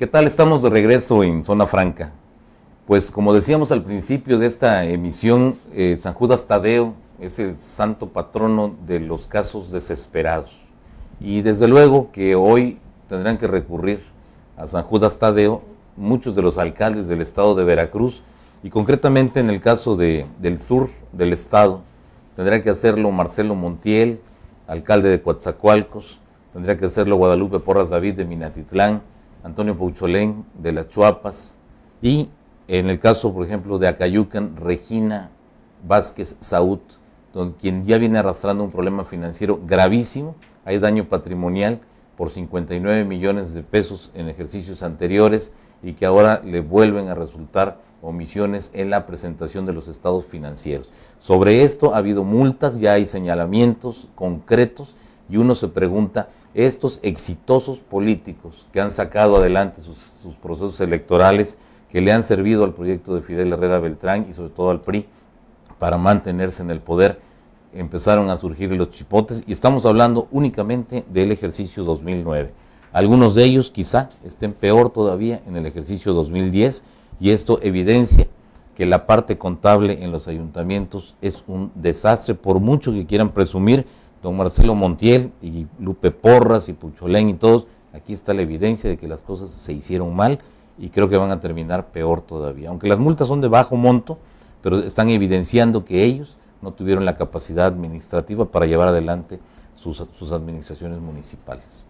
¿Qué tal? Estamos de regreso en Zona Franca. Pues como decíamos al principio de esta emisión, eh, San Judas Tadeo es el santo patrono de los casos desesperados. Y desde luego que hoy tendrán que recurrir a San Judas Tadeo muchos de los alcaldes del estado de Veracruz y concretamente en el caso del sur del estado tendrá que hacerlo Marcelo Montiel, alcalde de Coatzacoalcos, tendrá que hacerlo Guadalupe Porras David de Minatitlán, Antonio Poucholén de las Chuapas y en el caso, por ejemplo, de Acayucan, Regina Vázquez Saúd, quien ya viene arrastrando un problema financiero gravísimo, hay daño patrimonial por 59 millones de pesos en ejercicios anteriores y que ahora le vuelven a resultar omisiones en la presentación de los estados financieros. Sobre esto ha habido multas, ya hay señalamientos concretos y uno se pregunta, estos exitosos políticos que han sacado adelante sus, procesos electorales, que le han servido al proyecto de Fidel Herrera Beltrán y sobre todo al PRI para mantenerse en el poder, empezaron a surgir los chipotes y estamos hablando únicamente del ejercicio 2009. Algunos de ellos quizá estén peor todavía en el ejercicio 2010 y esto evidencia que la parte contable en los ayuntamientos es un desastre por mucho que quieran presumir don Marcelo Montiel y Lupe Porras y Pucholén y todos, aquí está la evidencia de que las cosas se hicieron mal y creo que van a terminar peor todavía. Aunque las multas son de bajo monto, pero están evidenciando que ellos no tuvieron la capacidad administrativa para llevar adelante sus, administraciones municipales.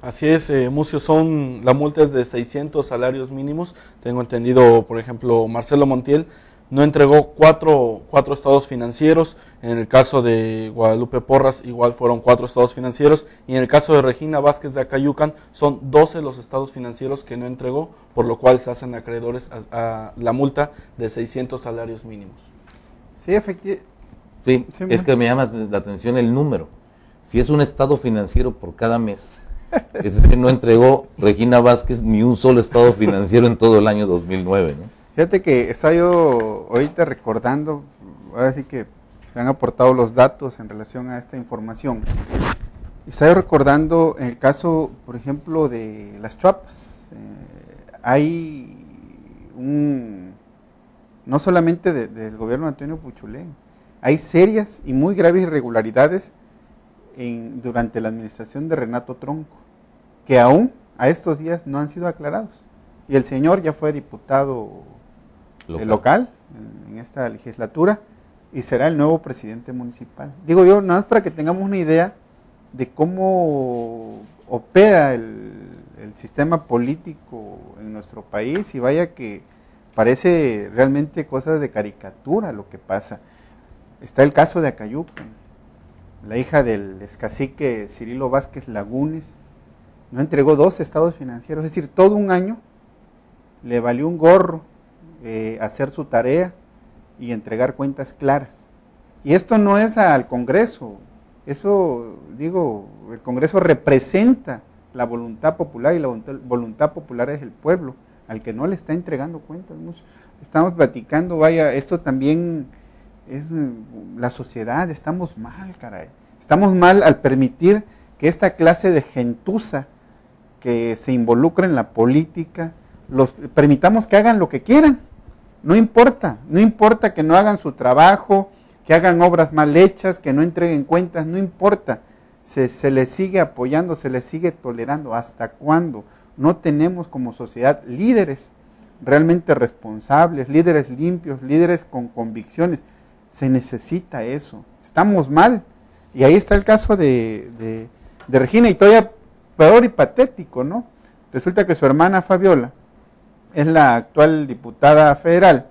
Así es, eh, Mucio, son, la multa es de 600 salarios mínimos. Tengo entendido, por ejemplo, Marcelo Montiel no entregó cuatro, estados financieros, en el caso de Guadalupe Porras igual fueron cuatro estados financieros y en el caso de Regina Vázquez de Acayucan son 12 los estados financieros que no entregó, por lo cual se hacen acreedores a, la multa de 600 salarios mínimos. Sí, efectivamente. es que me llama la atención el número. Si es un estado financiero por cada mes, es decir, no entregó Regina Vázquez ni un solo estado financiero en todo el año 2009, ¿no? Fíjate que estaba yo ahorita recordando, ahora sí que se han aportado los datos en relación a esta información. Y estaba yo recordando el caso, por ejemplo, de las tropas, eh, hay un, no solamente del gobierno de Antonio Puchulé, hay serias y muy graves irregularidades durante la administración de Renato Tronco, que aún a estos días no han sido aclarados. Y el señor ya fue diputado eh, local, en esta legislatura y será el nuevo presidente municipal. Digo yo, nada más para que tengamos una idea de cómo opera el, sistema político en nuestro país y vaya que parece realmente cosas de caricatura lo que pasa. Está el caso de Acayuca, la hija del escacique Cirilo Vázquez Lagunes, no entregó dos estados financieros, es decir, todo un año le valió un gorro eh, hacer su tarea y entregar cuentas claras. Y esto no es al Congreso, eso digo, el Congreso representa la voluntad popular y la voluntad popular es el pueblo, al que no le está entregando cuentas. Estamos platicando, vaya, esto también es mm, la sociedad, estamos mal, caray. Estamos mal al permitir que esta clase de gentuza que se involucra en la política, los permitamos que hagan lo que quieran. No importa, no importa que no hagan su trabajo, que hagan obras mal hechas, que no entreguen cuentas, no importa. Se, se les sigue apoyando, se les sigue tolerando. ¿Hasta cuándo? No tenemos como sociedad líderes realmente responsables, líderes limpios, líderes con convicciones. Se necesita eso. Estamos mal. Y ahí está el caso de, de Regina y todavía peor y patético, ¿no? Resulta que su hermana Fabiola es la actual diputada federal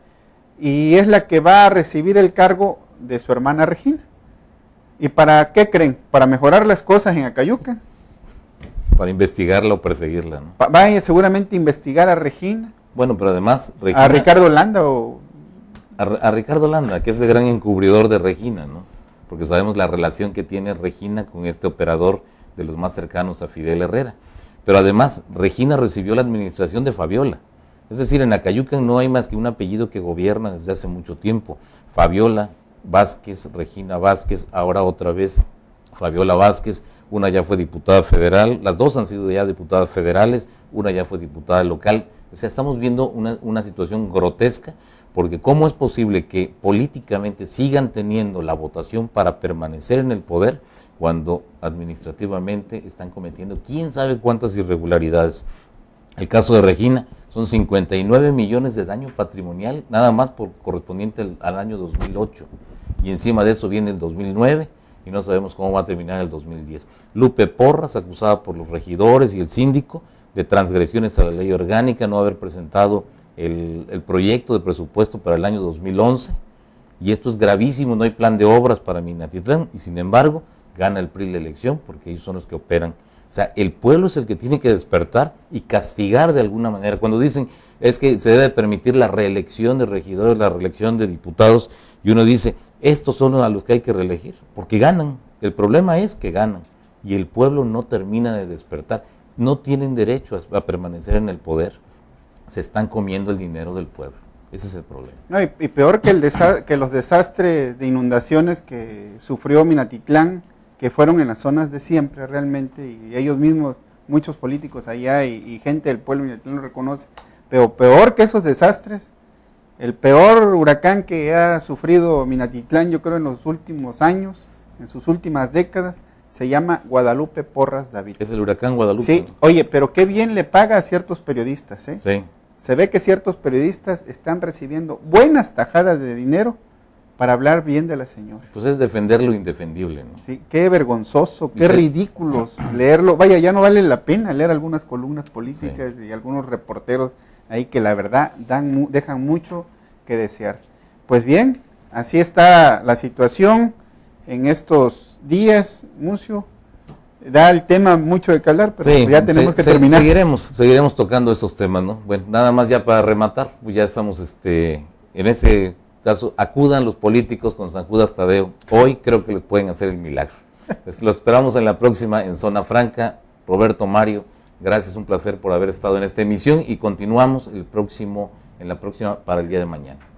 y es la que va a recibir el cargo de su hermana Regina. ¿Y para qué creen? Para mejorar las cosas en Acayuca. Para investigarla o perseguirla, ¿no? Va a seguramente investigar a Regina. Bueno, pero además... a Ricardo Landa o... A, a, Ricardo Landa, que es el gran encubridor de Regina, ¿no? Porque sabemos la relación que tiene Regina con este operador de los más cercanos a Fidel Herrera. Pero además, Regina recibió la administración de Fabiola. Es decir, en Acayucan no hay más que un apellido que gobierna desde hace mucho tiempo. Fabiola Vázquez, Regina Vázquez, ahora otra vez Fabiola Vázquez, una ya fue diputada federal, las dos han sido ya diputadas federales, una ya fue diputada local. O sea, estamos viendo una, una situación grotesca, porque ¿cómo es posible que políticamente sigan teniendo la votación para permanecer en el poder cuando administrativamente están cometiendo quién sabe cuántas irregularidades? El caso de Regina, son 59 millones de daño patrimonial, nada más por correspondiente al, año 2008. Y encima de eso viene el 2009 y no sabemos cómo va a terminar el 2010. Lupe Porras, acusada por los regidores y el síndico de transgresiones a la ley orgánica, no haber presentado el, el, proyecto de presupuesto para el año 2011. Y esto es gravísimo, no hay plan de obras para Minatitlán y sin embargo gana el PRI la elección porque ellos son los que operan o sea, el pueblo es el que tiene que despertar y castigar de alguna manera. Cuando dicen es que se debe permitir la reelección de regidores, la reelección de diputados, y uno dice, estos son a los que hay que reelegir, porque ganan. El problema es que ganan y el pueblo no termina de despertar. No tienen derecho a, permanecer en el poder. Se están comiendo el dinero del pueblo. Ese es el problema. No, y, peor que, el que los desastres de inundaciones que sufrió Minatitlán que fueron en las zonas de siempre realmente y ellos mismos, muchos políticos allá y, gente del pueblo lo reconoce, pero peor que esos desastres, el peor huracán que ha sufrido Minatitlán yo creo en los últimos años, en sus últimas décadas, se llama Guadalupe Porras David. Es el huracán Guadalupe. Sí, oye, pero qué bien le paga a ciertos periodistas, ¿eh? Sí. Se ve que ciertos periodistas están recibiendo buenas tajadas de dinero para hablar bien de la señora. Pues es defender lo indefendible, ¿no? Sí, qué vergonzoso, qué ridículos leerlo. Vaya, ya no vale la pena leer algunas columnas políticas y algunos reporteros ahí que la verdad dan, dejan mucho que desear. Pues bien, así está la situación en estos días, Mucio. Da el tema mucho de calar, pero ya tenemos que terminar. Seguiremos, seguiremos tocando estos temas, ¿no? Bueno, nada más ya para rematar, pues ya estamos este, en ese caso, acudan los políticos con San Judas Tadeo. Hoy creo que les pueden hacer el milagro. lo esperamos en la próxima en Zona Franca. Roberto Mario, gracias, un placer por haber estado en esta emisión y continuamos el próximo, en la próxima para el día de mañana.